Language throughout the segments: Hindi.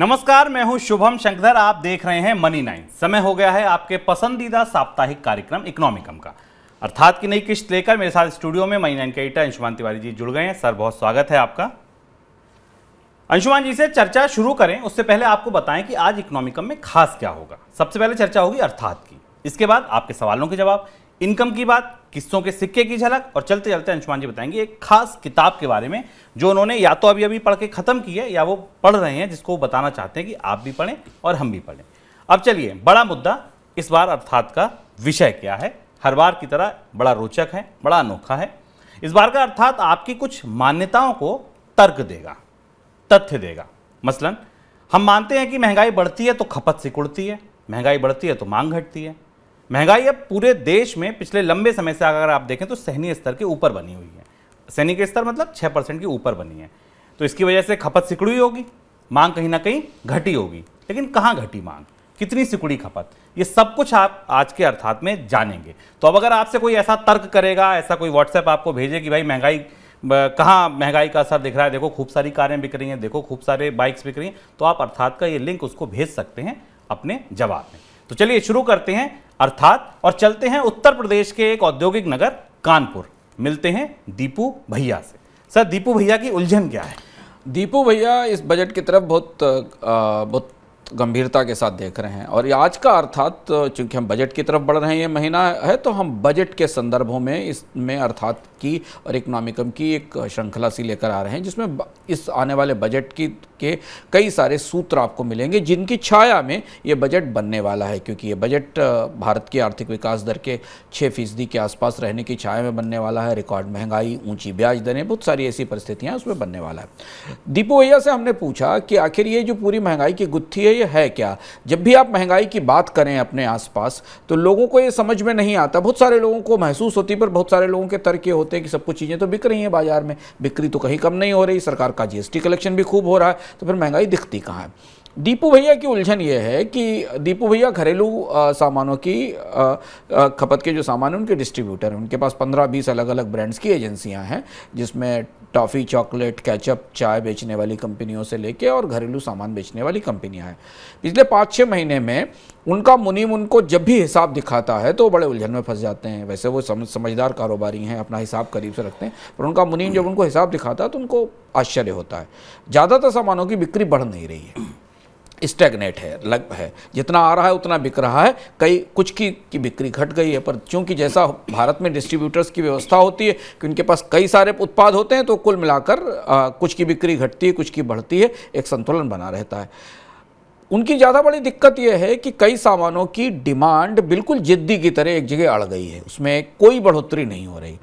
नमस्कार मैं हूं शुभम शंकर आप देख रहे हैं मनी नाइन समय हो गया है आपके पसंदीदा साप्ताहिक कार्यक्रम इकोनॉमिकम का अर्थात की नई किश्त लेकर मेरे साथ स्टूडियो में मनी नाइन के एडिटर अंशुमान तिवारी जी जुड़ गए हैं सर बहुत स्वागत है आपका अंशुमान जी से चर्चा शुरू करें उससे पहले आपको बताएं कि आज इकोनॉमिकम में खास क्या होगा सबसे पहले चर्चा होगी अर्थात की इसके बाद आपके सवालों के जवाब इनकम की बात किस्सों के सिक्के की झलक और चलते चलते अंशुमान जी बताएंगे एक खास किताब के बारे में जो उन्होंने या तो अभी अभी पढ़ के ख़त्म की है या वो पढ़ रहे हैं जिसको वो बताना चाहते हैं कि आप भी पढ़ें और हम भी पढ़ें अब चलिए बड़ा मुद्दा इस बार अर्थात का विषय क्या है हर बार की तरह बड़ा रोचक है बड़ा अनोखा है इस बार का अर्थात आपकी कुछ मान्यताओं को तर्क देगा तथ्य देगा मसलन हम मानते हैं कि महंगाई बढ़ती है तो खपत सिकुड़ती है महंगाई बढ़ती है तो मांग घटती है महंगाई अब पूरे देश में पिछले लंबे समय से अगर आप देखें तो सहनी स्तर के ऊपर बनी हुई है सैनिक के स्तर मतलब छः परसेंट के ऊपर बनी है तो इसकी वजह से खपत सिकुड़ी होगी मांग कहीं ना कहीं घटी होगी लेकिन कहाँ घटी मांग कितनी सिकुड़ी खपत ये सब कुछ आप आज के अर्थात में जानेंगे तो अब अगर आपसे कोई ऐसा तर्क करेगा ऐसा कोई व्हाट्सएप आपको भेजे कि भाई महंगाई कहाँ महंगाई का असर दिख रहा है देखो खूब सारी कारें बिक रही हैं देखो खूब सारे बाइक्स बिक रही हैं तो आप अर्थात का ये लिंक उसको भेज सकते हैं अपने जवाब में तो चलिए शुरू करते हैं अर्थात और चलते हैं उत्तर प्रदेश के एक औद्योगिक नगर कानपुर मिलते हैं दीपू भैया से सर दीपू भैया की उलझन क्या है दीपू भैया इस बजट की तरफ बहुत आ, बहुत गंभीरता के साथ देख रहे हैं और आज का अर्थात चूंकि हम बजट की तरफ बढ़ रहे हैं ये महीना है तो हम बजट के संदर्भों में इसमें अर्थात की और इकोनॉमिकम की एक श्रृंखला सी लेकर आ रहे हैं जिसमें इस आने वाले बजट की के कई सारे सूत्र आपको मिलेंगे जिनकी छाया में ये बजट बनने वाला है क्योंकि ये बजट भारत की आर्थिक विकास दर के छः फीसदी के आसपास रहने की छाया में बनने वाला है रिकॉर्ड महंगाई ऊंची ब्याज दरें बहुत सारी ऐसी परिस्थितियाँ उसमें बनने वाला है दीपू भैया से हमने पूछा कि आखिर ये जो पूरी महंगाई की गुत्थी है ये है क्या जब भी आप महंगाई की बात करें अपने आसपास तो लोगों को ये समझ में नहीं आता बहुत सारे लोगों को महसूस होती पर बहुत सारे लोगों के तर्क ये होते होते हैं कि सब कुछ चीज़ें तो बिक रही हैं बाजार में बिक्री तो कहीं कम नहीं हो रही सरकार का जीएसटी कलेक्शन भी खूब हो रहा है तो फिर महंगाई दिखती कहाँ है दीपू भैया की उलझन ये है कि दीपू भैया घरेलू सामानों की खपत के जो सामान हैं उनके डिस्ट्रीब्यूटर हैं उनके पास पंद्रह बीस अलग अलग ब्रांड्स की एजेंसियां हैं जिसमें टॉफ़ी चॉकलेट कैचअप चाय बेचने वाली कंपनियों से लेके और घरेलू सामान बेचने वाली कंपनियां हैं पिछले पाँच छः महीने में उनका मुनीम उनको जब भी हिसाब दिखाता है तो वो बड़े उलझन में फंस जाते हैं वैसे वो समझ समझदार कारोबारी हैं अपना हिसाब करीब से रखते हैं पर उनका मुनीम जब उनको हिसाब दिखाता है तो उनको आश्चर्य होता है ज़्यादातर सामानों की बिक्री बढ़ नहीं रही है स्टेगनेट है लग है जितना आ रहा है उतना बिक रहा है कई कुछ की की बिक्री घट गई है पर चूंकि जैसा भारत में डिस्ट्रीब्यूटर्स की व्यवस्था होती है कि उनके पास कई सारे उत्पाद होते हैं तो कुल मिलाकर कुछ की बिक्री घटती है कुछ की बढ़ती है एक संतुलन बना रहता है उनकी ज़्यादा बड़ी दिक्कत यह है कि कई सामानों की डिमांड बिल्कुल जिद्दी की तरह एक जगह अड़ गई है उसमें कोई बढ़ोतरी नहीं हो रही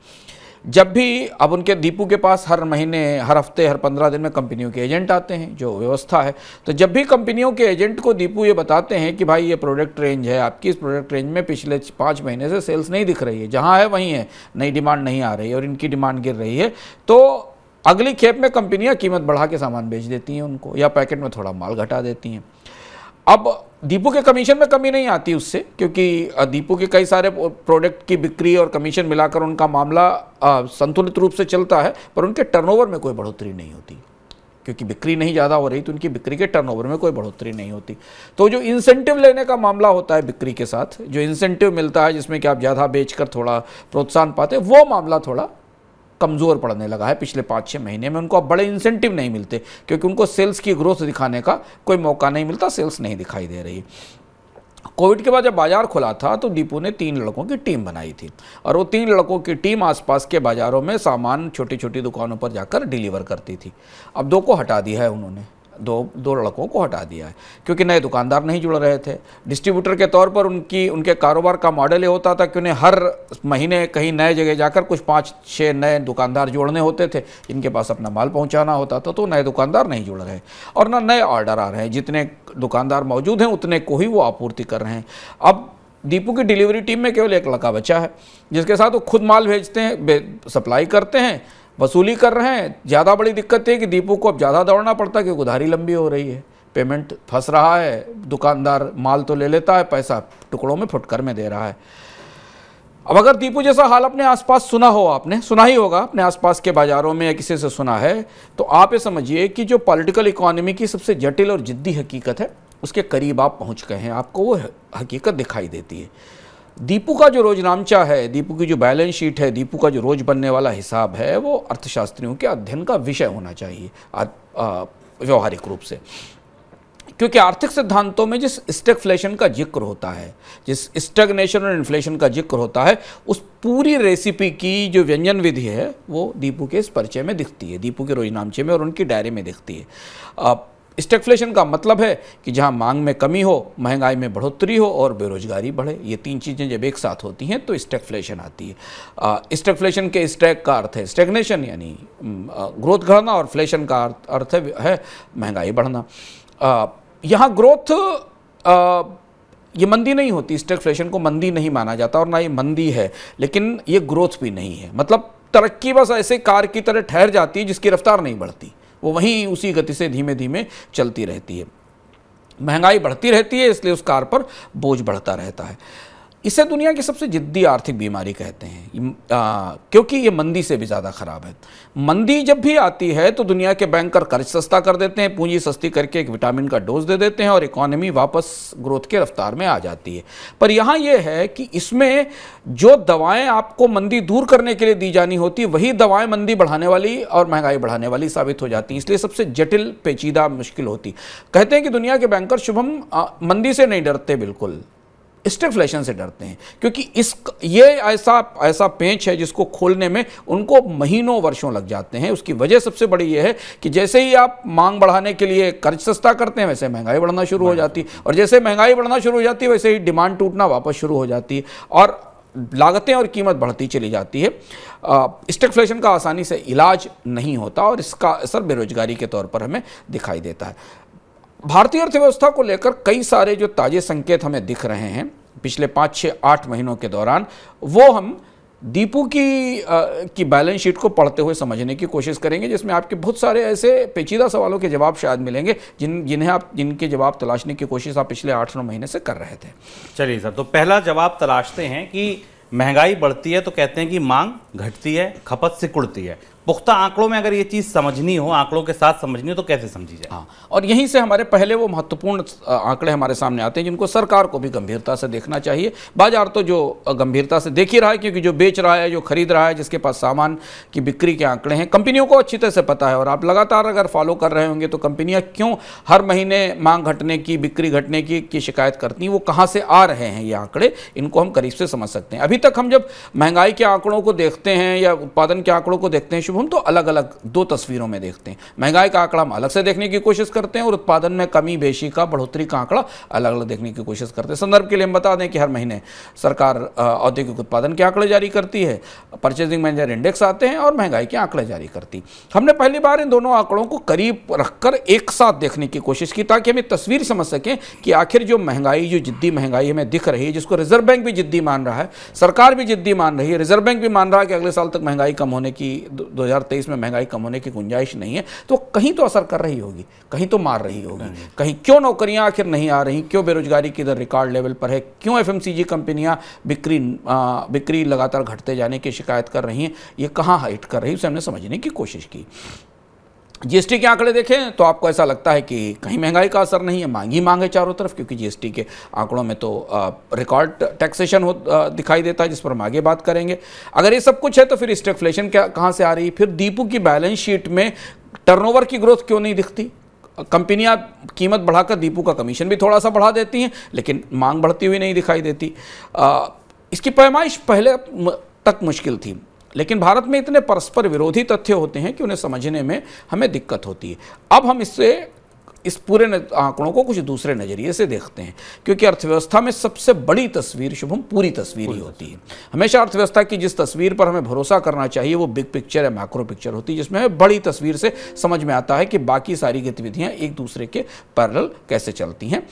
जब भी अब उनके दीपू के पास हर महीने हर हफ्ते हर पंद्रह दिन में कंपनियों के एजेंट आते हैं जो व्यवस्था है तो जब भी कंपनियों के एजेंट को दीपू ये बताते हैं कि भाई ये प्रोडक्ट रेंज है आपकी इस प्रोडक्ट रेंज में पिछले पाँच महीने से सेल्स नहीं दिख रही है जहाँ है वहीं है नई डिमांड नहीं आ रही है और इनकी डिमांड गिर रही है तो अगली खेप में कंपनियाँ कीमत बढ़ा के सामान बेच देती हैं उनको या पैकेट में थोड़ा माल घटा देती हैं अब दीपू के कमीशन में कमी नहीं आती उससे क्योंकि दीपू के कई सारे प्रोडक्ट की बिक्री और कमीशन मिलाकर उनका मामला संतुलित रूप से चलता है पर उनके टर्नओवर में कोई बढ़ोतरी नहीं होती क्योंकि बिक्री नहीं ज़्यादा हो रही तो उनकी बिक्री के टर्नओवर में कोई बढ़ोतरी नहीं होती तो जो इंसेंटिव लेने का मामला होता है बिक्री के साथ जो इंसेंटिव मिलता है जिसमें कि आप ज़्यादा बेचकर थोड़ा प्रोत्साहन पाते वो मामला थोड़ा कमज़ोर पड़ने लगा है पिछले पाँच छः महीने में उनको अब बड़े इंसेंटिव नहीं मिलते क्योंकि उनको सेल्स की ग्रोथ दिखाने का कोई मौका नहीं मिलता सेल्स नहीं दिखाई दे रही कोविड के बाद जब बाज़ार खुला था तो दीपू ने तीन लड़कों की टीम बनाई थी और वो तीन लड़कों की टीम आसपास के बाज़ारों में सामान छोटी छोटी दुकानों पर जाकर डिलीवर करती थी अब दो को हटा दिया है उन्होंने दो दो लड़कों को हटा दिया है क्योंकि नए दुकानदार नहीं जुड़ रहे थे डिस्ट्रीब्यूटर के तौर पर उनकी उनके कारोबार का मॉडल ये होता था कि उन्हें हर महीने कहीं नए जगह जाकर कुछ पाँच छः नए दुकानदार जोड़ने होते थे जिनके पास अपना माल पहुंचाना होता था तो नए दुकानदार नहीं जुड़ रहे और ना नए ऑर्डर आ रहे हैं जितने दुकानदार मौजूद हैं उतने को ही वो आपूर्ति कर रहे हैं अब दीपू की डिलीवरी टीम में केवल एक लड़का बच्चा है जिसके साथ वो खुद माल भेजते हैं सप्लाई करते हैं वसूली कर रहे हैं ज़्यादा बड़ी दिक्कत है कि दीपू को अब ज़्यादा दौड़ना पड़ता है क्योंकि उधारी लंबी हो रही है पेमेंट फंस रहा है दुकानदार माल तो ले लेता है पैसा टुकड़ों में फुटकर में दे रहा है अब अगर दीपू जैसा हाल अपने आसपास सुना हो आपने सुना ही होगा अपने आसपास के बाज़ारों में या किसी से सुना है तो आप ये समझिए कि जो पॉलिटिकल इकोनॉमी की सबसे जटिल और जिद्दी हकीकत है उसके करीब आप पहुंच गए हैं आपको वो हकीकत दिखाई देती है दीपू का जो रोजनामचा है दीपू की जो बैलेंस शीट है दीपू का जो रोज बनने वाला हिसाब है वो अर्थशास्त्रियों के अध्ययन का विषय होना चाहिए व्यवहारिक रूप से क्योंकि आर्थिक सिद्धांतों में जिस स्टेगफ्लेशन का जिक्र होता है जिस स्टेगनेशन और इन्फ्लेशन का जिक्र होता है उस पूरी रेसिपी की जो व्यंजन विधि है वो दीपू के इस परिचय में दिखती है दीपू के रोजनामचे में और उनकी डायरी में दिखती है स्टेकफ्लेशन का मतलब है कि जहां मांग में कमी हो महंगाई में बढ़ोतरी हो और बेरोजगारी बढ़े ये तीन चीज़ें जब एक साथ होती हैं तो स्टेकफ्लेशन आती है स्टेकफ्लेशन के स्टैक का अर्थ है स्टेगनेशन यानी ग्रोथ घटना और फ्लेशन का अर्थ है महंगाई बढ़ना यहाँ ग्रोथ ये मंदी नहीं होती स्टेकफ्लेशन को मंदी नहीं माना जाता और ना ये मंदी है लेकिन ये ग्रोथ भी नहीं है मतलब तरक्की बस ऐसे कार की तरह ठहर जाती है जिसकी रफ्तार नहीं बढ़ती वो वहीं उसी गति से धीमे धीमे चलती रहती है महंगाई बढ़ती रहती है इसलिए उस कार पर बोझ बढ़ता रहता है इसे दुनिया की सबसे जिद्दी आर्थिक बीमारी कहते हैं आ, क्योंकि ये मंदी से भी ज़्यादा ख़राब है मंदी जब भी आती है तो दुनिया के बैंकर कर्ज सस्ता कर देते हैं पूंजी सस्ती करके एक विटामिन का डोज दे देते हैं और इकोनॉमी वापस ग्रोथ के रफ्तार में आ जाती है पर यहाँ ये है कि इसमें जो दवाएँ आपको मंदी दूर करने के लिए दी जानी होती वही दवाएँ मंदी बढ़ाने वाली और महंगाई बढ़ाने वाली साबित हो जाती इसलिए सबसे जटिल पेचीदा मुश्किल होती कहते हैं कि दुनिया के बैंकर शुभम मंदी से नहीं डरते बिल्कुल स्टेफ्लेशन से डरते हैं क्योंकि इस ये ऐसा ऐसा पेंच है जिसको खोलने में उनको महीनों वर्षों लग जाते हैं उसकी वजह सबसे बड़ी यह है कि जैसे ही आप मांग बढ़ाने के लिए कर्ज सस्ता करते हैं वैसे महंगाई बढ़ना शुरू हो जाती है और जैसे महंगाई बढ़ना शुरू हो जाती है वैसे ही डिमांड टूटना वापस शुरू हो जाती है और लागतें और कीमत बढ़ती चली जाती है स्टेगफ्लेशन का आसानी से इलाज नहीं होता और इसका असर बेरोजगारी के तौर पर हमें दिखाई देता है भारतीय अर्थव्यवस्था को लेकर कई सारे जो ताज़े संकेत हमें दिख रहे हैं पिछले पाँच छः आठ महीनों के दौरान वो हम दीपू की आ, की बैलेंस शीट को पढ़ते हुए समझने की कोशिश करेंगे जिसमें आपके बहुत सारे ऐसे पेचीदा सवालों के जवाब शायद मिलेंगे जिन जिन्हें आप जिनके जवाब तलाशने की कोशिश आप पिछले आठ नौ महीने से कर रहे थे चलिए सर तो पहला जवाब तलाशते हैं कि महंगाई बढ़ती है तो कहते हैं कि मांग घटती है खपत सिकुड़ती है पुख्ता आंकड़ों में अगर ये चीज़ समझनी हो आंकड़ों के साथ समझनी हो तो कैसे समझी जाए हाँ और यहीं से हमारे पहले वो महत्वपूर्ण आंकड़े हमारे सामने आते हैं जिनको सरकार को भी गंभीरता से देखना चाहिए बाजार तो जो गंभीरता से देख ही रहा है क्योंकि जो बेच रहा है जो खरीद रहा है जिसके पास सामान की बिक्री के आंकड़े हैं कंपनियों को अच्छी तरह से पता है और आप लगातार अगर फॉलो कर रहे होंगे तो कंपनियाँ क्यों हर महीने मांग घटने की बिक्री घटने की, की शिकायत करती हैं वो कहाँ से आ रहे हैं ये आंकड़े इनको हम करीब से समझ सकते हैं अभी तक हम जब महंगाई के आंकड़ों को देखते हैं या उत्पादन के आंकड़ों को देखते हैं हम तो अलग अलग दो तस्वीरों में देखते हैं महंगाई का आंकड़ा हम अलग से देखने की कोशिश करते हैं और उत्पादन में कमी बेशी का बढ़ोतरी का आंकड़ा अलग अलग देखने की कोशिश करते हैं संदर्भ के लिए हम बता दें कि हर महीने सरकार औद्योगिक उत्पादन के आंकड़े जारी करती है परचेजिंग मैनेजर इंडेक्स आते हैं और महंगाई के आंकड़े जारी करती हमने पहली बार इन दोनों आंकड़ों को करीब रखकर एक साथ देखने की कोशिश की ताकि हम तस्वीर समझ सकें कि आखिर जो महंगाई जो जिद्दी महंगाई हमें दिख रही है जिसको रिजर्व बैंक भी जिद्दी मान रहा है सरकार भी जिद्दी मान रही है रिजर्व बैंक भी मान रहा है कि अगले साल तक महंगाई कम होने की दो 2023 में महंगाई कम होने की गुंजाइश नहीं है तो कहीं तो असर कर रही होगी कहीं तो मार रही होगी हम्म। कहीं क्यों नौकरियां आखिर नहीं आ रही क्यों बेरोजगारी की दर रिकॉर्ड लेवल पर है क्यों एफ कंपनियां बिक्री आ, बिक्री लगातार घटते जाने की शिकायत कर रही हैं ये कहाँ हाइट कर रही उसे हमने समझने की कोशिश की जीएसटी के आंकड़े देखें तो आपको ऐसा लगता है कि कहीं महंगाई का असर नहीं है मांगी मांगे मांग है चारों तरफ क्योंकि जीएसटी के आंकड़ों में तो रिकॉर्ड टैक्सेशन हो दिखाई देता है जिस पर हम आगे बात करेंगे अगर ये सब कुछ है तो फिर क्या कहाँ से आ रही फिर दीपू की बैलेंस शीट में टर्नओवर की ग्रोथ क्यों नहीं दिखती कंपनियां कीमत बढ़ाकर दीपू का कमीशन भी थोड़ा सा बढ़ा देती हैं लेकिन मांग बढ़ती हुई नहीं दिखाई देती आ, इसकी पैमाइश पहले तक मुश्किल थी लेकिन भारत में इतने परस्पर विरोधी तथ्य होते हैं कि उन्हें समझने में हमें दिक्कत होती है अब हम इससे इस पूरे आंकड़ों को कुछ दूसरे नज़रिए से देखते हैं क्योंकि अर्थव्यवस्था में सबसे बड़ी तस्वीर शुभम पूरी तस्वीर ही होती है हमेशा अर्थव्यवस्था की जिस तस्वीर पर हमें भरोसा करना चाहिए वो बिग पिक्चर या माइक्रो पिक्चर होती है जिसमें हमें बड़ी तस्वीर से समझ में आता है कि बाकी सारी गतिविधियाँ एक दूसरे के पैरल कैसे चलती हैं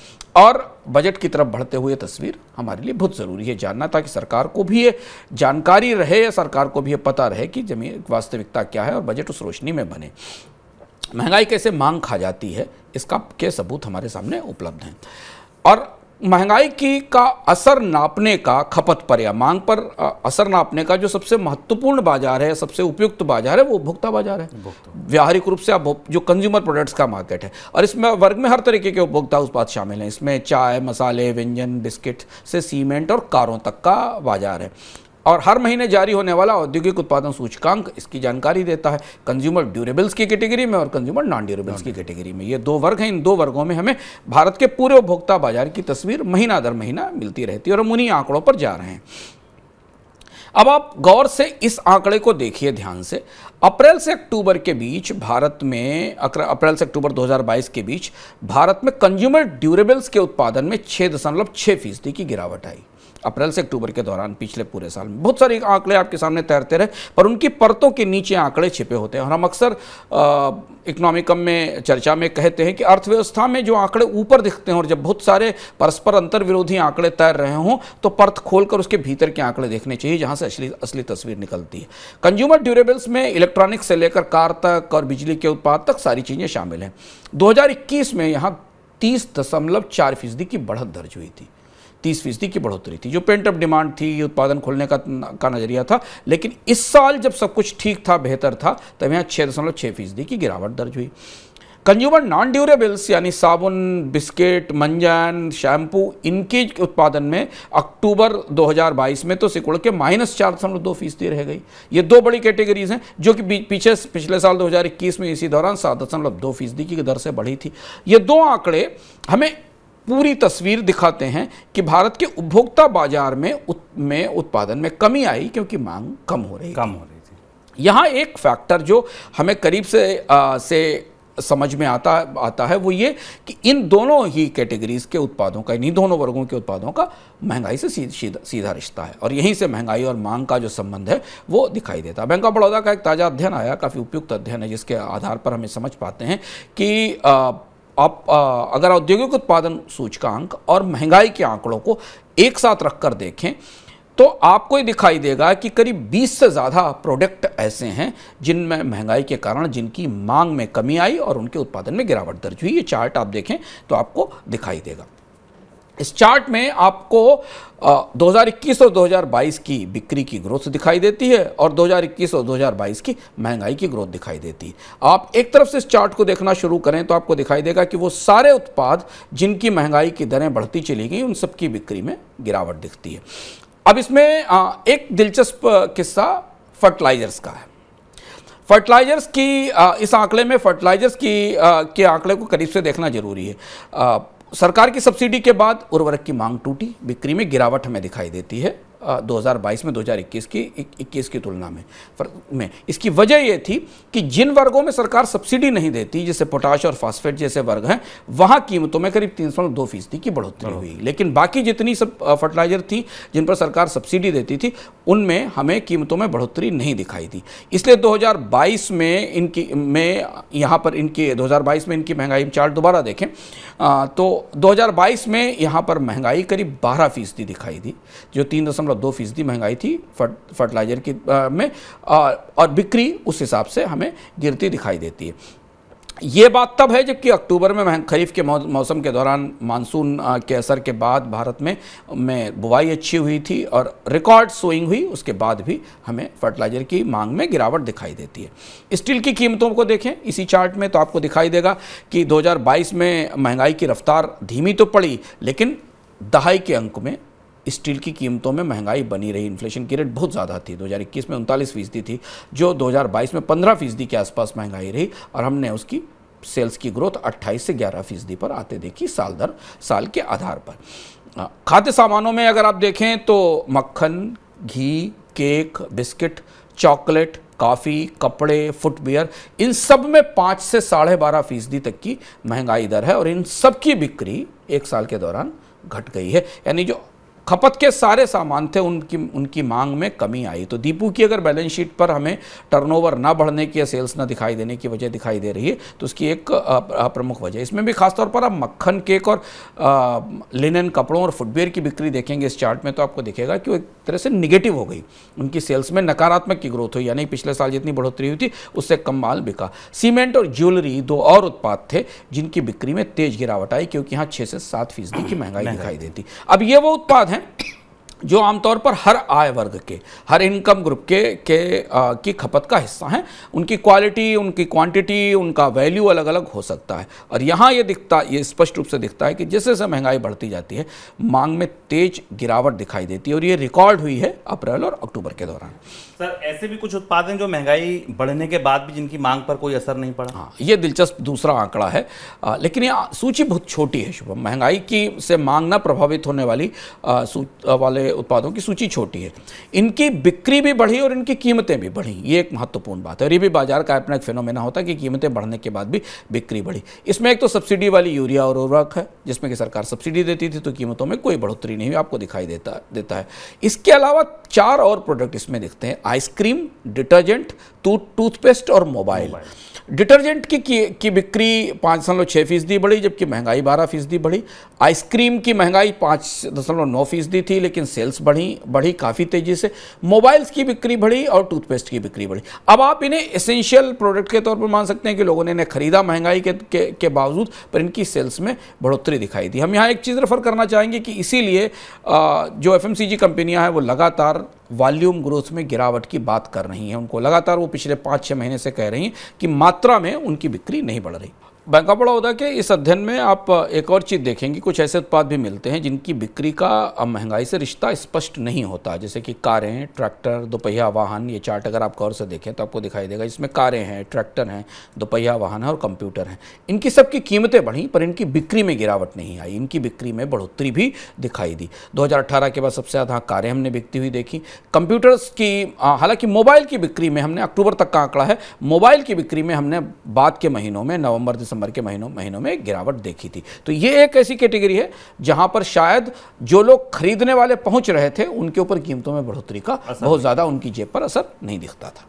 और बजट की तरफ बढ़ते हुए तस्वीर हमारे लिए बहुत ज़रूरी है जानना ताकि सरकार को भी ये जानकारी रहे या सरकार को भी ये पता रहे कि जमीन वास्तविकता क्या है और बजट उस रोशनी में बने महंगाई कैसे मांग खा जाती है इसका के सबूत हमारे सामने उपलब्ध हैं और महंगाई की का असर नापने का खपत पर या मांग पर असर नापने का जो सबसे महत्वपूर्ण बाजार है सबसे उपयुक्त बाजार है वो उपभोक्ता बाजार है व्यावहारिक रूप से आप जो कंज्यूमर प्रोडक्ट्स का मार्केट है और इसमें वर्ग में हर तरीके के उपभोक्ता उत्पाद शामिल हैं इसमें चाय मसाले व्यंजन बिस्किट से सीमेंट और कारों तक का बाजार है और हर महीने जारी होने वाला औद्योगिक उत्पादन सूचकांक इसकी जानकारी देता है कंज्यूमर ड्यूरेबल्स की कैटेगरी में और कंज्यूमर नॉन ड्यूरेबल्स की कैटेगरी में ये दो वर्ग हैं इन दो वर्गों में हमें भारत के पूरे उपभोक्ता बाजार की तस्वीर महीना दर महीना मिलती रहती है और हम उन्हीं आंकड़ों पर जा रहे हैं अब आप गौर से इस आंकड़े को देखिए ध्यान से अप्रैल से अक्टूबर के बीच भारत में अप्रैल से अक्टूबर 2022 के बीच भारत में कंज्यूमर ड्यूरेबल्स के उत्पादन में छः दशमलव छः फीसदी की गिरावट आई अप्रैल से अक्टूबर के दौरान पिछले पूरे साल में बहुत सारे आंकड़े आपके सामने तैरते रहे पर उनकी परतों के नीचे आंकड़े छिपे होते हैं और हम अक्सर इकोनॉमिकम में चर्चा में कहते हैं कि अर्थव्यवस्था में जो आंकड़े ऊपर दिखते हैं और जब बहुत सारे परस्पर अंतर विरोधी आंकड़े तैर रहे हों तो परत खोलकर उसके भीतर के आंकड़े देखने चाहिए जहां से असली असली तस्वीर निकलती है कंज्यूमर ड्यूरेबल्स में इलेक्ट्रॉनिक्स से लेकर कार तक और बिजली के उत्पाद तक सारी चीज़ें शामिल हैं दो में यहाँ तीस दशमलव चार फीसदी की बढ़त दर्ज हुई थी तीस फीसदी की बढ़ोतरी थी जो पेंट अप डिमांड थी उत्पादन खोलने का का नज़रिया था लेकिन इस साल जब सब कुछ ठीक था बेहतर था तब यहाँ छः दशमलव छः फीसदी की गिरावट दर्ज हुई कंज्यूमर नॉन ड्यूरेबल्स यानी साबुन बिस्किट मंजन शैम्पू इनके उत्पादन में अक्टूबर 2022 में तो सिकुड़ के माइनस चार दशमलव दो फीसदी रह गई ये दो बड़ी कैटेगरीज हैं जो कि पीछे पिछले साल 2021 में इसी दौरान सात दशमलव दो फीसदी की दर से बढ़ी थी ये दो आंकड़े हमें पूरी तस्वीर दिखाते हैं कि भारत के उपभोक्ता बाजार में उत, में उत्पादन में कमी आई क्योंकि मांग कम हो रही कम हो रही थी यहाँ एक फैक्टर जो हमें करीब से आ, से समझ में आता आता है वो ये कि इन दोनों ही कैटेगरीज के उत्पादों का इन्हीं दोनों वर्गों के उत्पादों का महंगाई से सीधा सीधा रिश्ता है और यहीं से महंगाई और मांग का जो संबंध है वो दिखाई देता है बैंक ऑफ बड़ौदा का एक ताज़ा अध्ययन आया काफ़ी उपयुक्त अध्ययन है जिसके आधार पर हमें समझ पाते हैं कि आ, आप आ, अगर औद्योगिक उत्पादन सूचकांक और महंगाई के आंकड़ों को एक साथ रखकर देखें तो आपको ही दिखाई देगा कि करीब 20 से ज़्यादा प्रोडक्ट ऐसे हैं जिनमें महंगाई के कारण जिनकी मांग में कमी आई और उनके उत्पादन में गिरावट दर्ज हुई ये चार्ट आप देखें तो आपको दिखाई देगा इस चार्ट में आपको 2021 और 2022 की बिक्री की ग्रोथ दिखाई देती है और 2021 और 2022 की महंगाई की ग्रोथ दिखाई देती है आप एक तरफ से इस चार्ट को देखना शुरू करें तो आपको दिखाई देगा कि वो सारे उत्पाद जिनकी महंगाई की दरें बढ़ती चली गई उन सबकी बिक्री में गिरावट दिखती है अब इसमें एक दिलचस्प किस्सा फर्टिलाइजर्स का है फर्टिलाइजर्स की इस आंकड़े में फर्टिलाइजर्स की के आंकड़े को करीब से देखना जरूरी है सरकार की सब्सिडी के बाद उर्वरक की मांग टूटी बिक्री में गिरावट हमें दिखाई देती है 2022 में 2021 की 21 की तुलना में में इसकी वजह यह थी कि जिन वर्गों में सरकार सब्सिडी नहीं देती जैसे पोटाश और फास्फेट जैसे वर्ग हैं वहाँ कीमतों में करीब तीन सौ दो फीसदी की बढ़ोतरी हुई लेकिन बाकी जितनी सब फर्टिलाइजर थी जिन पर सरकार सब्सिडी देती थी उनमें हमें कीमतों में बढ़ोतरी नहीं दिखाई थी इसलिए दो में इनकी में यहाँ पर इनकी दो में इनकी महंगाई चार्ट दोबारा देखें तो दो में यहाँ पर महंगाई करीब बारह फीसदी दिखाई दी जो तीन दशमलव दशमलव दो फीसदी महंगाई थी फर्टिलाइज़र की में और बिक्री उस हिसाब से हमें गिरती दिखाई देती है ये बात तब है जबकि अक्टूबर में खरीफ के मौसम के दौरान मानसून के असर के बाद भारत में में बुवाई अच्छी हुई थी और रिकॉर्ड सोइंग हुई उसके बाद भी हमें फर्टिलाइज़र की मांग में गिरावट दिखाई देती है स्टील की कीमतों को देखें इसी चार्ट में तो आपको दिखाई देगा कि 2022 में महंगाई की रफ्तार धीमी तो पड़ी लेकिन दहाई के अंक में स्टील की कीमतों में महंगाई बनी रही इन्फ्लेशन की रेट बहुत ज़्यादा थी 2021 में उनतालीस फीसदी थी जो 2022 में 15 फीसदी के आसपास महंगाई रही और हमने उसकी सेल्स की ग्रोथ 28 से 11 फीसदी पर आते देखी साल दर साल के आधार पर खाद्य सामानों में अगर आप देखें तो मक्खन घी केक बिस्किट चॉकलेट कॉफ़ी कपड़े फुटवेयर इन सब में पाँच से साढ़े बारह फीसदी तक की महंगाई दर है और इन सब की बिक्री एक साल के दौरान घट गई है यानी जो खपत के सारे सामान थे उनकी उनकी मांग में कमी आई तो दीपू की अगर बैलेंस शीट पर हमें टर्नओवर ना बढ़ने की या सेल्स ना दिखाई देने की वजह दिखाई दे रही है तो उसकी एक प्रमुख वजह इसमें भी खासतौर पर आप मक्खन केक और लिनन कपड़ों और फुटवेयर की बिक्री देखेंगे इस चार्ट में तो आपको दिखेगा कि वो एक तरह से निगेटिव हो गई उनकी सेल्स में नकारात्मक की ग्रोथ हुई यानी पिछले साल जितनी बढ़ोतरी हुई थी उससे कम माल बिका सीमेंट और ज्वेलरी दो और उत्पाद थे जिनकी बिक्री में तेज गिरावट आई क्योंकि यहाँ छः से सात फीसदी की महंगाई दिखाई देती अब ये वो उत्पाद हैं जो आमतौर पर हर आय वर्ग के हर इनकम ग्रुप के के आ, की खपत का हिस्सा हैं उनकी क्वालिटी उनकी क्वांटिटी उनका वैल्यू अलग अलग हो सकता है और यहाँ ये दिखता ये स्पष्ट रूप से दिखता है कि जैसे जैसे महंगाई बढ़ती जाती है मांग में तेज गिरावट दिखाई देती है और ये रिकॉर्ड हुई है अप्रैल और अक्टूबर के दौरान सर ऐसे भी कुछ उत्पाद हैं जो महंगाई बढ़ने के बाद भी जिनकी मांग पर कोई असर नहीं पड़ा हाँ ये दिलचस्प दूसरा आंकड़ा है आ, लेकिन ये सूची बहुत छोटी है शुभम महंगाई की से मांग ना प्रभावित होने वाली आ, सू, आ, वाले उत्पादों की सूची छोटी है इनकी बिक्री भी बढ़ी और इनकी कीमतें भी बढ़ी ये एक महत्वपूर्ण बात है और ये भी बाजार का अपना एक फिनोमेना होता है कि कीमतें बढ़ने के बाद भी बिक्री बढ़ी इसमें एक तो सब्सिडी वाली यूरिया और उर्वरक है जिसमें कि सरकार सब्सिडी देती थी तो कीमतों में कोई बढ़ोतरी नहीं हुई आपको दिखाई देता देता है इसके अलावा चार और प्रोडक्ट इसमें दिखते हैं आइसक्रीम डिटर्जेंट टूथ टूथपेस्ट और मोबाइल डिटर्जेंट की की, की बिक्री पाँच दशमलव छः फीसदी बढ़ी जबकि महंगाई बारह फीसदी बढ़ी आइसक्रीम की महंगाई पाँच दशमलव नौ फीसदी थी लेकिन सेल्स बढ़ी बढ़ी काफ़ी तेज़ी से मोबाइल्स की बिक्री बढ़ी और टूथपेस्ट की बिक्री बढ़ी अब आप इन्हें एसेंशियल प्रोडक्ट के तौर पर मान सकते हैं कि लोगों ने इन्हें खरीदा महंगाई के, के, के बावजूद पर इनकी सेल्स में बढ़ोतरी दिखाई दी हम यहाँ एक चीज़ रेफर करना चाहेंगे कि इसीलिए जो एफ कंपनियाँ हैं वो लगातार वॉल्यूम ग्रोथ में गिरावट की बात कर रही हैं उनको लगातार वो पिछले पाँच छः महीने से कह रही हैं कि मात्रा में उनकी बिक्री नहीं बढ़ रही बैंक ऑफ बड़ौदा के इस अध्ययन में आप एक और चीज़ देखेंगे कुछ ऐसे उत्पाद भी मिलते हैं जिनकी बिक्री का महंगाई से रिश्ता स्पष्ट नहीं होता जैसे कि कारें ट्रैक्टर दोपहिया वाहन ये चार्ट अगर आप गौर से देखें तो आपको दिखाई देगा इसमें कारें हैं ट्रैक्टर हैं दोपहिया वाहन हैं और कंप्यूटर हैं इनकी सबकी कीमतें बढ़ी पर इनकी बिक्री में गिरावट नहीं आई इनकी बिक्री में बढ़ोतरी भी दिखाई दी दो के बाद सबसे ज़्यादा कारें हमने बिकती हुई देखी कंप्यूटर्स की हालांकि मोबाइल की बिक्री में हमने अक्टूबर तक का आंकड़ा है मोबाइल की बिक्री में हमने बाद के महीनों में नवंबर दिसंबर दिसंबर के महीनों महीनों में गिरावट देखी थी तो ये एक ऐसी कैटेगरी है जहां पर शायद जो लोग खरीदने वाले पहुंच रहे थे उनके ऊपर कीमतों में बढ़ोतरी का बहुत ज़्यादा उनकी जेब पर असर नहीं दिखता था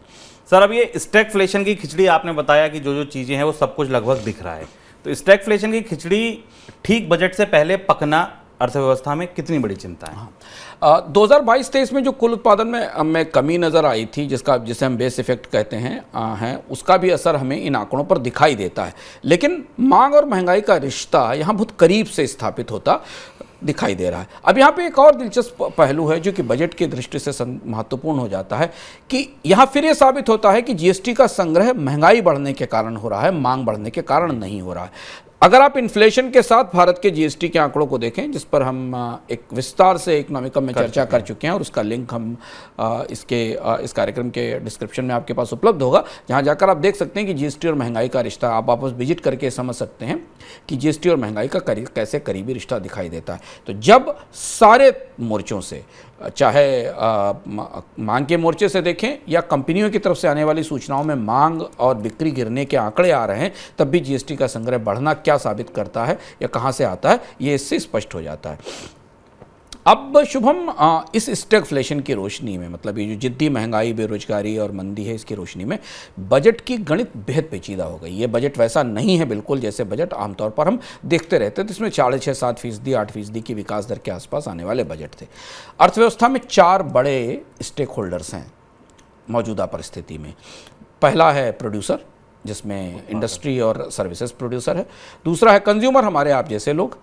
सर अब ये स्टेक फ्लेशन की खिचड़ी आपने बताया कि जो जो चीज़ें हैं वो सब कुछ लगभग दिख रहा है तो स्टेक फ्लेशन की खिचड़ी ठीक बजट से पहले पकना अर्थव्यवस्था में कितनी बड़ी चिंता है हाँ। दो हज़ार बाईस तेईस में जो कुल उत्पादन में हमें कमी नज़र आई थी जिसका जिसे हम बेस इफेक्ट कहते हैं आ, है, उसका भी असर हमें इन आंकड़ों पर दिखाई देता है लेकिन मांग और महंगाई का रिश्ता यहाँ बहुत करीब से स्थापित होता दिखाई दे रहा है अब यहाँ पे एक और दिलचस्प पहलू है जो कि बजट की दृष्टि से महत्वपूर्ण हो जाता है कि यहाँ फिर ये साबित होता है कि जीएसटी का संग्रह महंगाई बढ़ने के कारण हो रहा है मांग बढ़ने के कारण नहीं हो रहा है अगर आप इन्फ्लेशन के साथ भारत के जीएसटी के आंकड़ों को देखें जिस पर हम एक विस्तार से इकोनॉमिक में चर्चा कर चुके हैं और उसका लिंक हम इसके इस कार्यक्रम के डिस्क्रिप्शन में आपके पास उपलब्ध होगा जहां जाकर आप देख सकते हैं कि जीएसटी और महंगाई का रिश्ता आप वापस विजिट करके समझ सकते हैं कि जीएसटी और महंगाई का कैसे करीबी रिश्ता दिखाई देता है तो जब सारे मोर्चों से चाहे मांग के मोर्चे से देखें या कंपनियों की तरफ से आने वाली सूचनाओं में मांग और बिक्री गिरने के आंकड़े आ रहे हैं तब भी जीएसटी का संग्रह बढ़ना क्या साबित करता है या कहाँ से आता है ये इससे स्पष्ट हो जाता है अब शुभम इस स्टेगफ्लेशन की रोशनी में मतलब ये जो जिद्दी महंगाई बेरोजगारी और मंदी है इसकी रोशनी में बजट की गणित बेहद पेचीदा हो गई ये बजट वैसा नहीं है बिल्कुल जैसे बजट आमतौर पर हम देखते रहते तो इसमें साढ़े छः सात फीसदी आठ फीसदी की विकास दर के आसपास आने वाले बजट थे अर्थव्यवस्था में चार बड़े स्टेक होल्डर्स हैं मौजूदा परिस्थिति में पहला है प्रोड्यूसर जिसमें हाँ, हाँ। इंडस्ट्री और सर्विसेज प्रोड्यूसर है दूसरा है कंज्यूमर हमारे आप जैसे लोग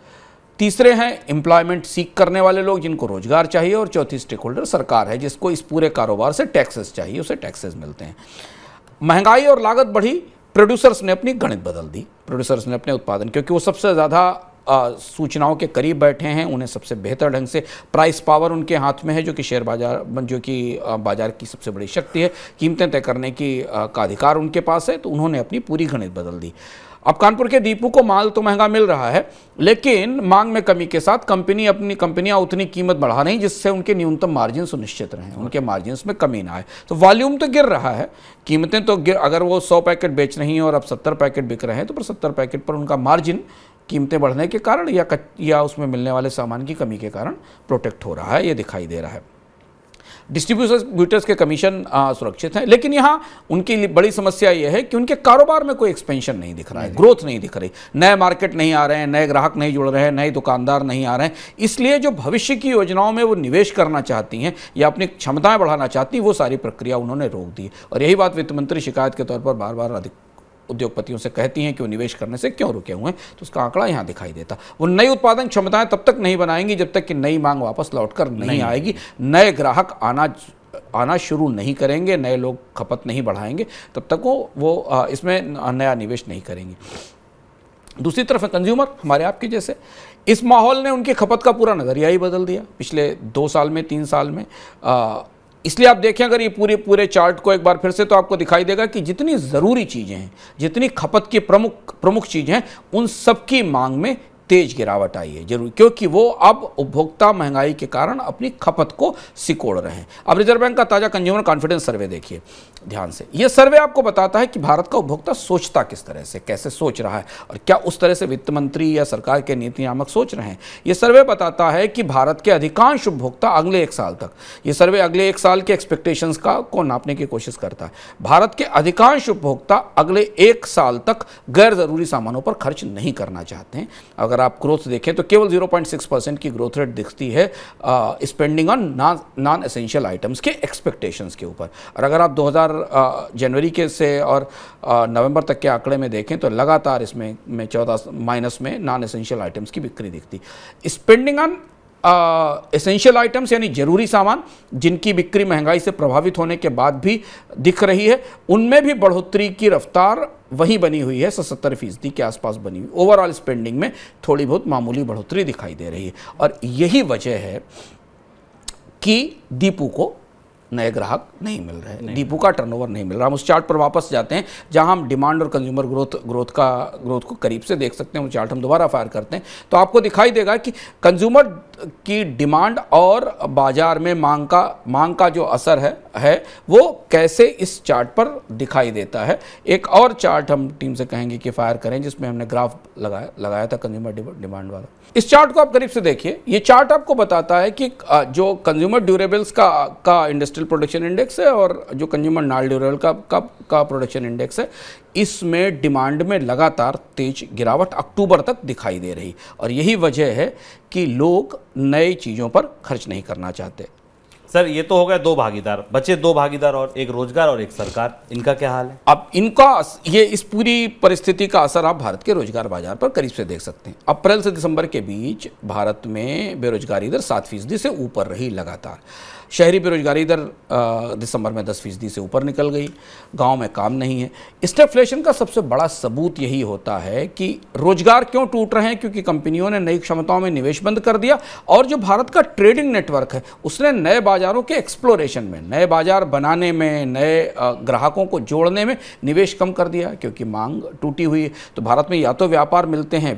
तीसरे हैं एम्प्लॉयमेंट सीख करने वाले लोग जिनको रोजगार चाहिए और चौथी स्टेक होल्डर सरकार है जिसको इस पूरे कारोबार से टैक्सेस चाहिए उसे टैक्सेस मिलते हैं महंगाई और लागत बढ़ी प्रोड्यूसर्स ने अपनी गणित बदल दी प्रोड्यूसर्स ने अपने उत्पादन क्योंकि वो सबसे ज़्यादा सूचनाओं के करीब बैठे हैं उन्हें सबसे बेहतर ढंग से प्राइस पावर उनके हाथ में है जो कि शेयर बाजार जो कि बाजार की सबसे बड़ी शक्ति है कीमतें तय करने की का अधिकार उनके पास है तो उन्होंने अपनी पूरी गणित बदल दी अब कानपुर के दीपू को माल तो महंगा मिल रहा है लेकिन मांग में कमी के साथ कंपनी अपनी कंपनियां उतनी कीमत बढ़ा रही जिससे उनके न्यूनतम मार्जिन सुनिश्चित रहे उनके मार्जिन में कमी ना आए तो वॉल्यूम तो गिर रहा है कीमतें तो गिर अगर वो सौ पैकेट बेच रही हैं और अब सत्तर पैकेट बिक रहे हैं तो पर सत्तर पैकेट पर उनका मार्जिन कीमतें बढ़ने के कारण या या उसमें मिलने वाले सामान की कमी के कारण प्रोटेक्ट हो रहा है ये दिखाई दे रहा है डिस्ट्रीब्यूटर्स के कमीशन सुरक्षित हैं लेकिन यहाँ उनकी बड़ी समस्या ये है कि उनके कारोबार में कोई एक्सपेंशन नहीं दिख रहा है ग्रोथ नहीं दिख रही नए मार्केट नहीं आ रहे हैं नए ग्राहक नहीं जुड़ रहे हैं नए दुकानदार नहीं आ रहे हैं इसलिए जो भविष्य की योजनाओं में वो निवेश करना चाहती हैं या अपनी क्षमताएं बढ़ाना चाहती हैं वो सारी प्रक्रिया उन्होंने रोक दी और यही बात वित्त मंत्री शिकायत के तौर पर बार बार अधिक उद्योगपतियों से कहती हैं कि वो निवेश करने से क्यों रुके हुए हैं तो उसका आंकड़ा यहाँ दिखाई देता वो नई उत्पादन क्षमताएं तब तक नहीं बनाएंगी जब तक कि नई मांग वापस कर नहीं, नहीं आएगी नए ग्राहक आना आना शुरू नहीं करेंगे नए लोग खपत नहीं बढ़ाएंगे तब तक वो वो इसमें नया निवेश नहीं करेंगे दूसरी तरफ है कंज्यूमर हमारे आपके जैसे इस माहौल ने उनकी खपत का पूरा नज़रिया ही बदल दिया पिछले दो साल में तीन साल में इसलिए आप देखें अगर ये पूरे पूरे चार्ट को एक बार फिर से तो आपको दिखाई देगा कि जितनी ज़रूरी चीज़ें हैं जितनी खपत की प्रमुख प्रमुख चीज़ें हैं उन सब की मांग में तेज गिरावट आई है जरूर क्योंकि वो अब उपभोक्ता महंगाई के कारण अपनी खपत को सिकोड़ रहे हैं अब रिजर्व बैंक का ताज़ा कंज्यूमर कॉन्फिडेंस सर्वे देखिए ध्यान से ये सर्वे आपको बताता है कि भारत का उपभोक्ता सोचता किस तरह से कैसे सोच रहा है और क्या उस तरह से वित्त मंत्री या सरकार के नीति नियामक सोच रहे हैं ये सर्वे बताता है कि भारत के अधिकांश उपभोक्ता अगले एक साल तक ये सर्वे अगले एक साल के एक्सपेक्टेशंस का को नापने की कोशिश करता है भारत के अधिकांश उपभोक्ता अगले एक साल तक गैर ज़रूरी सामानों पर खर्च नहीं करना चाहते हैं अगर आप ग्रोथ देखें तो केवल 0.6 परसेंट की ग्रोथ रेट दिखती है spending on non non essential items के एक्सपेक्टेशंस के ऊपर और अगर आप 2000 जनवरी के से और नवंबर तक के आंकड़े में देखें तो लगातार इसमें में चौदह माइनस में नॉन एसेंशियल आइटम्स की बिक्री दिखती स्पेंडिंग ऑन एसेंशियल आइटम्स यानी जरूरी सामान जिनकी बिक्री महंगाई से प्रभावित होने के बाद भी दिख रही है उनमें भी बढ़ोतरी की रफ्तार वहीं बनी हुई है सतर फीसदी के आसपास बनी हुई ओवरऑल स्पेंडिंग में थोड़ी बहुत मामूली बढ़ोतरी दिखाई दे रही है और यही वजह है कि दीपू को नए ग्राहक नहीं मिल रहे दीपू का टर्नओवर नहीं मिल रहा हम उस चार्ट पर वापस जाते हैं जहां हम डिमांड और कंज्यूमर ग्रोथ ग्रोथ का ग्रोथ को करीब से देख सकते हैं वो चार्ट हम दोबारा फायर करते हैं तो आपको दिखाई देगा कि कंज्यूमर की डिमांड और बाजार में मांग का मांग का जो असर है है वो कैसे इस चार्ट पर दिखाई देता है एक और चार्ट हम टीम से कहेंगे कि फायर करें जिसमें हमने ग्राफ लगाया लगाया था कंज्यूमर डिमांड वाला इस चार्ट को आप करीब से देखिए ये चार्ट आपको बताता है कि जो कंज्यूमर ड्यूरेबल्स का का इंडस्ट्रियल प्रोडक्शन इंडेक्स है और जो कंज्यूमर नॉल ड्यूरेबल का का, का प्रोडक्शन इंडेक्स है इसमें डिमांड में लगातार तेज गिरावट अक्टूबर तक दिखाई दे रही और यही वजह है कि लोग नई चीज़ों पर खर्च नहीं करना चाहते सर ये तो हो गया दो भागीदार बचे दो भागीदार और एक रोजगार और एक सरकार इनका क्या हाल है अब इनका ये इस पूरी परिस्थिति का असर आप भारत के रोजगार बाजार पर करीब से देख सकते हैं अप्रैल से दिसंबर के बीच भारत में बेरोजगारी दर सात फीसदी से ऊपर रही लगातार शहरी बेरोजगारी दर दिसंबर में 10 फीसदी से ऊपर निकल गई गांव में काम नहीं है स्टेफ्लेशन का सबसे बड़ा सबूत यही होता है कि रोजगार क्यों टूट रहे हैं क्योंकि कंपनियों ने नई क्षमताओं में निवेश बंद कर दिया और जो भारत का ट्रेडिंग नेटवर्क है उसने नए बाजारों के एक्सप्लोरेशन में नए बाजार बनाने में नए ग्राहकों को जोड़ने में निवेश कम कर दिया क्योंकि मांग टूटी हुई है तो भारत में या तो व्यापार मिलते हैं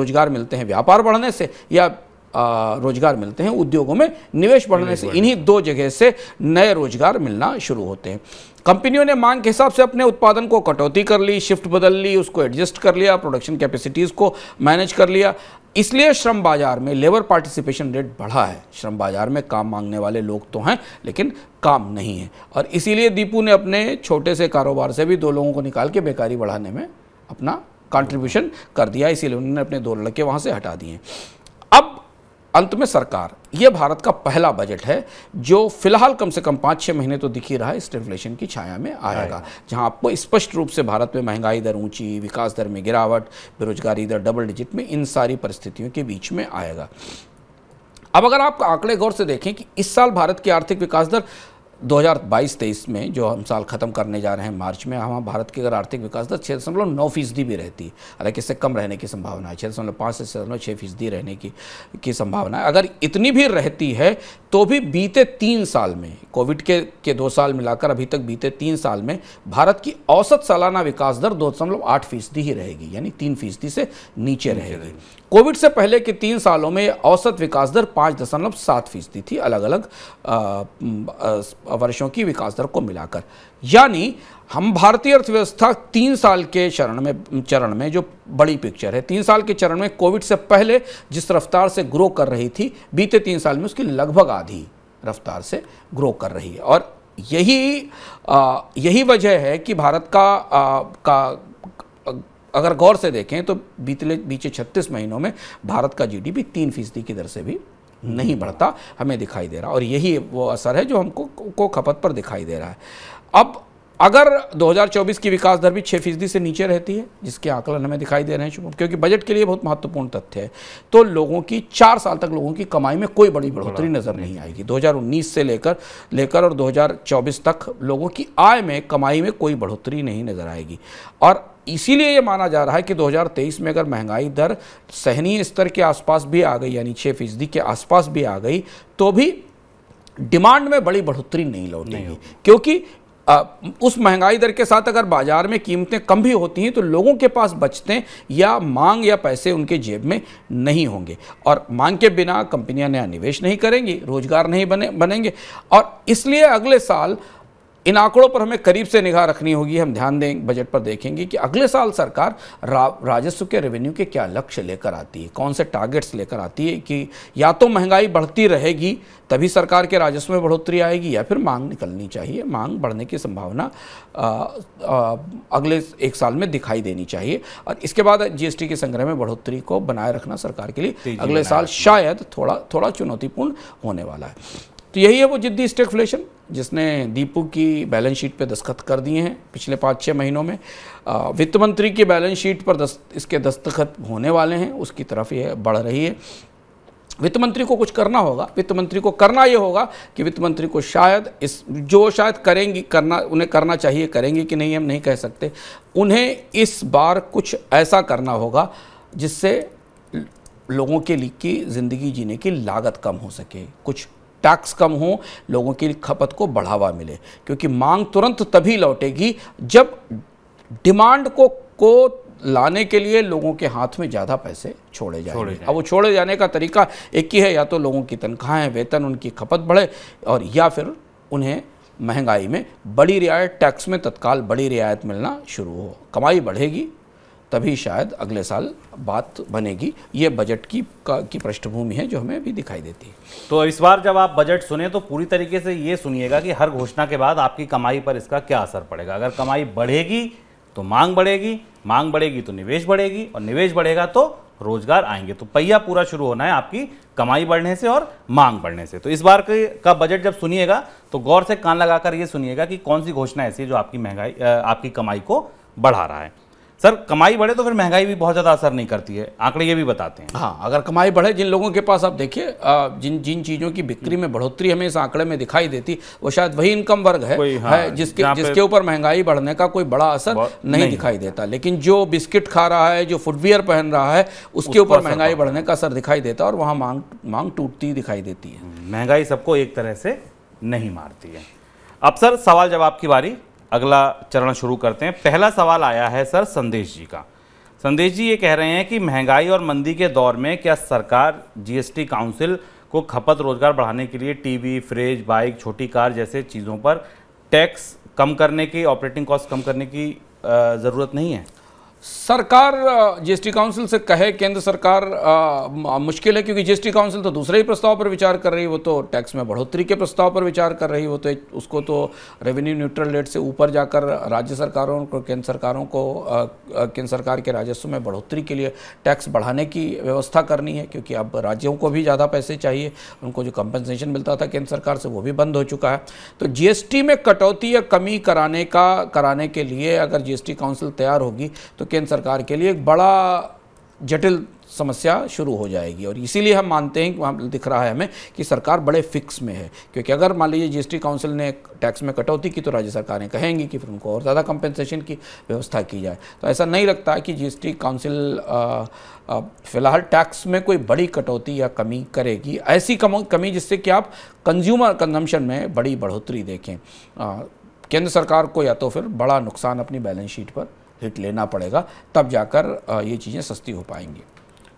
रोजगार मिलते हैं व्यापार बढ़ने से या रोजगार मिलते हैं उद्योगों में निवेश बढ़ने से इन्हीं दो जगह से नए रोजगार मिलना शुरू होते हैं कंपनियों ने मांग के हिसाब से अपने उत्पादन को कटौती कर ली शिफ्ट बदल ली उसको एडजस्ट कर लिया प्रोडक्शन कैपेसिटीज़ को मैनेज कर लिया इसलिए श्रम बाजार में लेबर पार्टिसिपेशन रेट बढ़ा है श्रम बाजार में काम मांगने वाले लोग तो हैं लेकिन काम नहीं है और इसीलिए दीपू ने अपने छोटे से कारोबार से भी दो लोगों को निकाल के बेकारी बढ़ाने में अपना कंट्रीब्यूशन कर दिया इसीलिए उन्होंने अपने दो लड़के वहाँ से हटा दिए अब अंत में सरकार ये भारत का पहला बजट है जो फिलहाल कम से कम पाँच छः महीने तो दिखी रहा है स्टेफ्लेशन की छाया में आएगा जहां आपको स्पष्ट रूप से भारत में महंगाई दर ऊंची विकास दर में गिरावट बेरोजगारी दर डबल डिजिट में इन सारी परिस्थितियों के बीच में आएगा अब अगर आप आंकड़े गौर से देखें कि इस साल भारत की आर्थिक विकास दर 2022-23 में जो हम साल ख़त्म करने जा रहे हैं मार्च में हम भारत की अगर आर्थिक विकास दर छः दशमलव नौ फीसदी भी रहती है हालांकि इससे कम रहने की संभावना है छः दशमलव पाँच से छः दशमलव छः फीसदी रहने की की संभावना है अगर इतनी भी रहती है तो भी बीते तीन साल में कोविड के के दो साल मिलाकर अभी तक बीते तीन साल में भारत की औसत सालाना विकास दर दो दशमलव आठ फीसदी ही रहेगी यानी तीन फीसदी से नीचे रहेगी कोविड से पहले के तीन सालों में औसत विकास दर पाँच दशमलव सात फीसदी थी अलग अलग वर्षों की विकास दर को मिलाकर यानी हम भारतीय अर्थव्यवस्था तीन साल के चरण में चरण में जो बड़ी पिक्चर है तीन साल के चरण में कोविड से पहले जिस रफ्तार से ग्रो कर रही थी बीते तीन साल में उसकी लगभग आधी रफ्तार से ग्रो कर रही है और यही आ, यही वजह है कि भारत का आ, का अगर गौर से देखें तो बीतले बीचे 36 महीनों में भारत का जीडीपी तीन फीसदी की दर से भी नहीं बढ़ता हमें दिखाई दे रहा और यही वो असर है जो हमको को खपत पर दिखाई दे रहा है अब अगर 2024 की विकास दर भी छः फीसदी से नीचे रहती है जिसके आकलन हमें दिखाई दे रहे हैं शुभम क्योंकि बजट के लिए बहुत महत्वपूर्ण तथ्य है तो लोगों की चार साल तक लोगों की कमाई में कोई बड़ी बढ़ोतरी नज़र नहीं आएगी 2019 से लेकर लेकर और 2024 तक लोगों की आय में कमाई में कोई बढ़ोतरी नहीं नज़र आएगी और इसीलिए ये माना जा रहा है कि 2023 में अगर महंगाई दर सहनीय स्तर के आसपास भी आ गई यानी छः फीसदी के आसपास भी आ गई तो भी डिमांड में बड़ी बढ़ोतरी नहीं लौटेगी क्योंकि उस महंगाई दर के साथ अगर बाज़ार में कीमतें कम भी होती हैं तो लोगों के पास बचते या मांग या पैसे उनके जेब में नहीं होंगे और मांग के बिना कंपनियां नया निवेश नहीं करेंगी रोज़गार नहीं बने बनेंगे और इसलिए अगले साल इन आंकड़ों पर हमें करीब से निगाह रखनी होगी हम ध्यान दें बजट पर देखेंगे कि अगले साल सरकार रा, राजस्व के रेवेन्यू के क्या लक्ष्य लेकर आती है कौन से टारगेट्स लेकर आती है कि या तो महंगाई बढ़ती रहेगी तभी सरकार के राजस्व में बढ़ोतरी आएगी या फिर मांग निकलनी चाहिए मांग बढ़ने की संभावना आ, आ, अगले एक साल में दिखाई देनी चाहिए और इसके बाद जीएसटी के संग्रह में बढ़ोतरी को बनाए रखना सरकार के लिए अगले साल शायद थोड़ा थोड़ा चुनौतीपूर्ण होने वाला है तो यही है वो जिद्दी स्टेकफ्लेशन जिसने दीपू की बैलेंस शीट पर दस्तखत कर दिए हैं पिछले पाँच छः महीनों में वित्त मंत्री की बैलेंस शीट पर दस, इसके दस्तखत होने वाले हैं उसकी तरफ ये बढ़ रही है वित्त मंत्री को कुछ करना होगा वित्त मंत्री को करना ये होगा कि वित्त मंत्री को शायद इस जो शायद करेंगी करना उन्हें करना चाहिए करेंगे कि नहीं हम नहीं कह सकते उन्हें इस बार कुछ ऐसा करना होगा जिससे लोगों के लिए की ज़िंदगी जीने की लागत कम हो सके कुछ टैक्स कम हो लोगों की खपत को बढ़ावा मिले क्योंकि मांग तुरंत तभी लौटेगी जब डिमांड को को लाने के लिए लोगों के हाथ में ज़्यादा पैसे छोड़े जाएंगे अब वो छोड़े जाने का तरीका एक ही है या तो लोगों की तनख्वाहें वेतन उनकी खपत बढ़े और या फिर उन्हें महंगाई में बड़ी रियायत टैक्स में तत्काल बड़ी रियायत मिलना शुरू हो कमाई बढ़ेगी तभी शायद अगले साल बात बनेगी ये बजट की का, की पृष्ठभूमि है जो हमें अभी दिखाई देती है तो इस बार जब आप बजट सुने तो पूरी तरीके से ये सुनिएगा कि हर घोषणा के बाद आपकी कमाई पर इसका क्या असर पड़ेगा अगर कमाई बढ़ेगी तो मांग बढ़ेगी मांग बढ़ेगी तो निवेश बढ़ेगी और निवेश बढ़ेगा तो रोजगार आएंगे तो पहिया पूरा शुरू होना है आपकी कमाई बढ़ने से और मांग बढ़ने से तो इस बार के का बजट जब सुनिएगा तो गौर से कान लगाकर ये सुनिएगा कि कौन सी घोषणा ऐसी है जो आपकी महंगाई आपकी कमाई को बढ़ा रहा है सर कमाई बढ़े तो फिर महंगाई भी बहुत ज़्यादा असर नहीं करती है आंकड़े ये भी बताते हैं हाँ अगर कमाई बढ़े जिन लोगों के पास आप देखिए जिन जिन चीज़ों की बिक्री में बढ़ोतरी हमें इस आंकड़े में दिखाई देती वो शायद वही इनकम वर्ग है, हाँ, है जिसके जिसके ऊपर महंगाई बढ़ने का कोई बड़ा असर नहीं, नहीं दिखाई देता लेकिन जो बिस्किट खा रहा है जो फुटवेयर पहन रहा है उसके ऊपर महंगाई बढ़ने का असर दिखाई देता और वहाँ मांग मांग टूटती दिखाई देती है महंगाई सबको एक तरह से नहीं मारती है अब सर सवाल जवाब की बारी अगला चरण शुरू करते हैं पहला सवाल आया है सर संदेश जी का संदेश जी ये कह रहे हैं कि महंगाई और मंदी के दौर में क्या सरकार जीएसटी काउंसिल को खपत रोजगार बढ़ाने के लिए टीवी फ्रिज बाइक छोटी कार जैसे चीज़ों पर टैक्स कम करने की ऑपरेटिंग कॉस्ट कम करने की ज़रूरत नहीं है सरकार जीएसटी काउंसिल से कहे केंद्र सरकार आ, मुश्किल है क्योंकि जीएसटी काउंसिल तो दूसरे ही प्रस्ताव पर विचार कर रही वो तो टैक्स में बढ़ोतरी के प्रस्ताव पर विचार कर रही वो तो उसको तो रेवेन्यू न्यूट्रल रेट से ऊपर जाकर राज्य सरकारों को केंद्र सरकारों को केंद्र सरकार के राजस्व में बढ़ोतरी के लिए टैक्स बढ़ाने की व्यवस्था करनी है क्योंकि अब राज्यों को भी ज़्यादा पैसे चाहिए उनको जो कंपनसेशन मिलता था केंद्र सरकार से वो भी बंद हो चुका है तो जी में कटौती या कमी कराने का कराने के लिए अगर जी काउंसिल तैयार होगी तो केंद्र सरकार के लिए एक बड़ा जटिल समस्या शुरू हो जाएगी और इसीलिए हम मानते हैं कि वहाँ दिख रहा है हमें कि सरकार बड़े फिक्स में है क्योंकि अगर मान लीजिए जीएसटी काउंसिल ने टैक्स में कटौती की तो राज्य सरकारें कहेंगी कि फिर उनको और ज़्यादा कंपेंसेशन की व्यवस्था की जाए तो ऐसा नहीं लगता कि जीएसटी काउंसिल फिलहाल टैक्स में कोई बड़ी कटौती या कमी करेगी ऐसी कमी जिससे कि आप कंज्यूमर कंजम्पशन में बड़ी बढ़ोतरी देखें केंद्र सरकार को या तो फिर बड़ा नुकसान अपनी बैलेंस शीट पर हिट लेना पड़ेगा तब जाकर ये चीज़ें सस्ती हो पाएंगी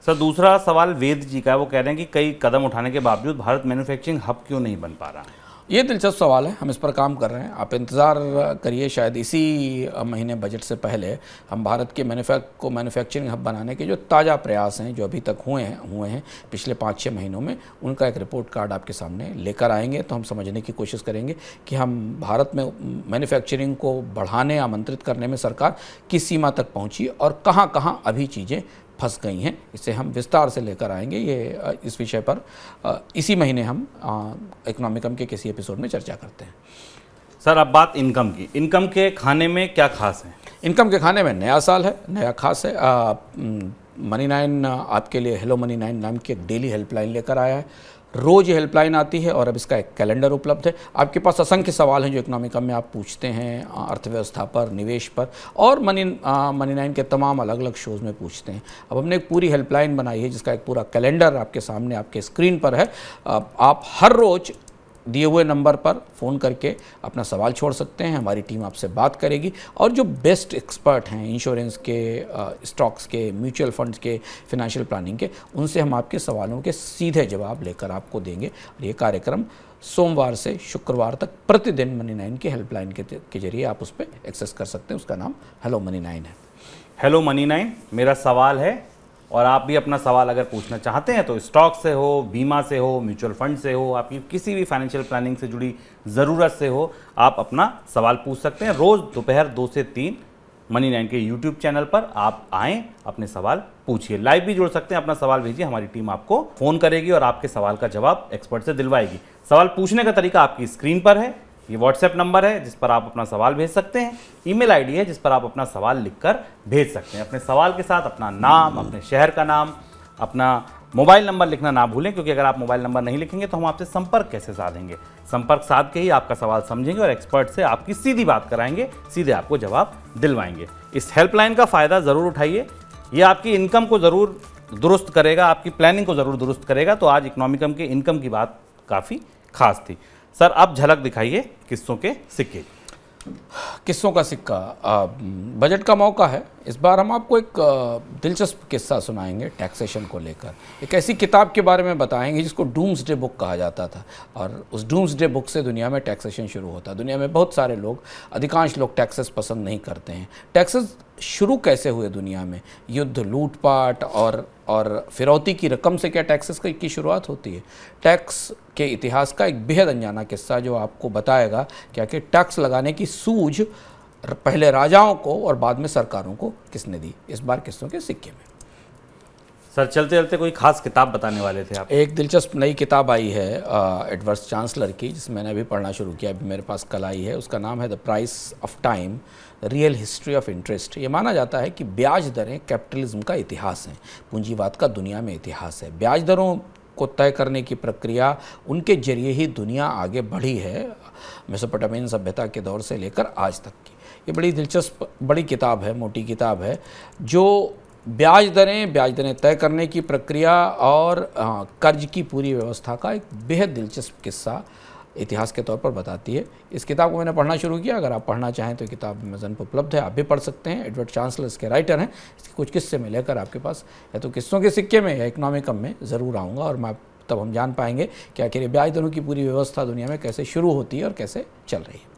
सर दूसरा सवाल वेद जी का वो कह रहे हैं कि कई कदम उठाने के बावजूद भारत मैन्युफैक्चरिंग हब क्यों नहीं बन पा रहा है ये दिलचस्प सवाल है हम इस पर काम कर रहे हैं आप इंतज़ार करिए शायद इसी महीने बजट से पहले हम भारत के मैनुफैक् को मैन्युफैक्चरिंग हब बनाने के जो ताज़ा प्रयास हैं जो अभी तक हुए हैं हुए हैं पिछले पाँच छः महीनों में उनका एक रिपोर्ट कार्ड आपके सामने लेकर आएंगे तो हम समझने की कोशिश करेंगे कि हम भारत में मैन्युफैक्चरिंग को बढ़ाने आमंत्रित करने में सरकार किस सीमा तक पहुँची और कहाँ कहाँ अभी चीज़ें फंस गई हैं इसे हम विस्तार से लेकर आएंगे ये इस विषय पर इसी महीने हम इकोनॉमिकम के किसी एपिसोड में चर्चा करते हैं सर अब बात इनकम की इनकम के खाने में क्या खास है इनकम के खाने में नया साल है नया खास है मनी नाइन आपके लिए हेलो मनी नाइन नाम की एक डेली हेल्पलाइन लेकर आया है रोज़ हेल्पलाइन आती है और अब इसका एक कैलेंडर उपलब्ध है आपके पास असंख्य सवाल हैं जो इकनॉमिका में आप पूछते हैं अर्थव्यवस्था पर निवेश पर और मनी मनी नाइन के तमाम अलग अलग शोज़ में पूछते हैं अब हमने एक पूरी हेल्पलाइन बनाई है जिसका एक पूरा कैलेंडर आपके सामने आपके स्क्रीन पर है आप हर रोज़ दिए हुए नंबर पर फ़ोन करके अपना सवाल छोड़ सकते हैं हमारी टीम आपसे बात करेगी और जो बेस्ट एक्सपर्ट हैं इंश्योरेंस के स्टॉक्स के म्यूचुअल फंड्स के फिनेंशियल प्लानिंग के उनसे हम आपके सवालों के सीधे जवाब लेकर आपको देंगे और ये कार्यक्रम सोमवार से शुक्रवार तक प्रतिदिन मनी नाइन की हेल्पलाइन के, के जरिए आप उस पर एक्सेस कर सकते हैं उसका नाम हेलो मनी नाइन है हेलो मनी नाइन मेरा सवाल है और आप भी अपना सवाल अगर पूछना चाहते हैं तो स्टॉक से हो बीमा से हो म्यूचुअल फंड से हो आपकी किसी भी फाइनेंशियल प्लानिंग से जुड़ी ज़रूरत से हो आप अपना सवाल पूछ सकते हैं रोज़ दोपहर दो से तीन मनी नाइन के यूट्यूब चैनल पर आप आएँ अपने सवाल पूछिए लाइव भी जुड़ सकते हैं अपना सवाल भेजिए हमारी टीम आपको फ़ोन करेगी और आपके सवाल का जवाब एक्सपर्ट से दिलवाएगी सवाल पूछने का तरीका आपकी स्क्रीन पर है ये व्हाट्सएप नंबर है जिस पर आप अपना सवाल भेज सकते हैं ईमेल आईडी है जिस पर आप अपना सवाल लिखकर भेज सकते हैं अपने सवाल के साथ अपना नाम अपने शहर का नाम अपना मोबाइल नंबर लिखना ना भूलें क्योंकि अगर आप मोबाइल नंबर नहीं लिखेंगे तो हम आपसे संपर्क कैसे साधेंगे संपर्क साध के ही आपका सवाल समझेंगे और एक्सपर्ट से आपकी सीधी बात कराएंगे सीधे आपको जवाब दिलवाएंगे इस हेल्पलाइन का फ़ायदा ज़रूर उठाइए ये आपकी इनकम को ज़रूर दुरुस्त करेगा आपकी प्लानिंग को ज़रूर दुरुस्त करेगा तो आज इकोनॉमिकम के इनकम की बात काफ़ी खास थी सर आप झलक दिखाइए किस्सों के सिक्के किस्सों का सिक्का बजट का मौका है इस बार हम आपको एक दिलचस्प किस्सा सुनाएंगे टैक्सेशन को लेकर एक ऐसी किताब के बारे में बताएंगे जिसको डूम्स डे बुक कहा जाता था और उस डूम्स डे बुक से दुनिया में टैक्सेशन शुरू होता है दुनिया में बहुत सारे लोग अधिकांश लोग टैक्सेस पसंद नहीं करते हैं टैक्सेस शुरू कैसे हुए दुनिया में युद्ध लूटपाट और और फिरौती की रकम से क्या टैक्सेस की शुरुआत होती है टैक्स के इतिहास का एक बेहद अनजाना किस्सा जो आपको बताएगा क्या कि टैक्स लगाने की सूझ पहले राजाओं को और बाद में सरकारों को किसने दी इस बार किस्सों के सिक्के में सर चलते चलते कोई खास किताब बताने वाले थे आप एक दिलचस्प नई किताब आई है एडवर्स चांसलर की जिसमें मैंने अभी पढ़ना शुरू किया अभी मेरे पास कल आई है उसका नाम है the price of time real history of interest ये माना जाता है कि ब्याज दरें कैपिटलिज्म का इतिहास हैं पूंजीवाद का दुनिया में इतिहास है ब्याज दरों को तय करने की प्रक्रिया उनके जरिए ही दुनिया आगे बढ़ी है मेसोपोटामियन सभ्यता के दौर से लेकर आज तक की ये बड़ी दिलचस्प बड़ी किताब है मोटी किताब है जो ब्याज दरें ब्याज दरें तय करने की प्रक्रिया और हाँ, कर्ज की पूरी व्यवस्था का एक बेहद दिलचस्प किस्सा इतिहास के तौर पर बताती है इस किताब को मैंने पढ़ना शुरू किया अगर आप पढ़ना चाहें तो किताब अमेजन पर उपलब्ध है आप भी पढ़ सकते हैं एडवर्ड चांसलर इसके राइटर हैं इसके कुछ किस्से में लेकर आपके पास या तो किस्सों के सिक्के में या इकनॉमिकम में ज़रूर आऊँगा और मैं तब हम जान पाएंगे कि आखिर ब्याज दरों की पूरी व्यवस्था दुनिया में कैसे शुरू होती है और कैसे चल रही है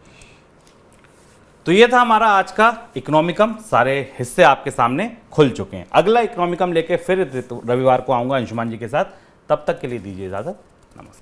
तो ये था हमारा आज का इकोनॉमिकम सारे हिस्से आपके सामने खुल चुके हैं अगला इकोनॉमिकम लेके फिर रविवार को आऊँगा अंशुमान जी के साथ तब तक के लिए दीजिए इजाज़त नमस्कार